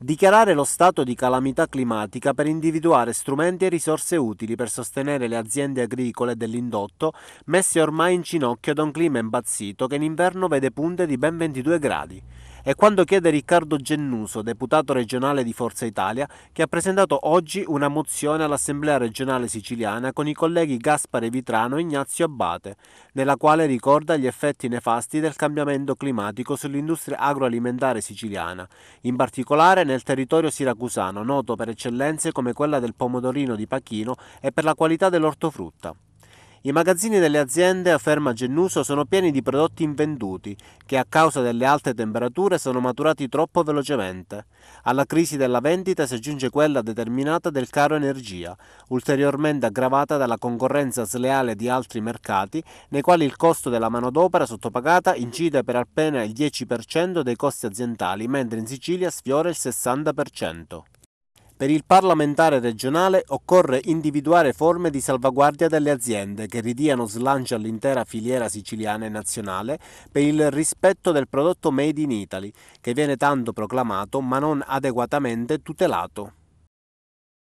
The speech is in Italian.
Dichiarare lo stato di calamità climatica per individuare strumenti e risorse utili per sostenere le aziende agricole dell'indotto messe ormai in ginocchio da un clima imbazzito che in inverno vede punte di ben 22 gradi. È quando chiede Riccardo Gennuso, deputato regionale di Forza Italia, che ha presentato oggi una mozione all'Assemblea regionale siciliana con i colleghi Gaspare Vitrano e Ignazio Abbate, nella quale ricorda gli effetti nefasti del cambiamento climatico sull'industria agroalimentare siciliana, in particolare nel territorio siracusano, noto per eccellenze come quella del pomodorino di Pachino e per la qualità dell'ortofrutta. I magazzini delle aziende, afferma Gennuso, sono pieni di prodotti invenduti che a causa delle alte temperature sono maturati troppo velocemente. Alla crisi della vendita si aggiunge quella determinata del caro energia, ulteriormente aggravata dalla concorrenza sleale di altri mercati nei quali il costo della manodopera sottopagata incide per appena il 10% dei costi aziendali, mentre in Sicilia sfiora il 60%. Per il parlamentare regionale occorre individuare forme di salvaguardia delle aziende che ridiano slancio all'intera filiera siciliana e nazionale per il rispetto del prodotto Made in Italy, che viene tanto proclamato ma non adeguatamente tutelato.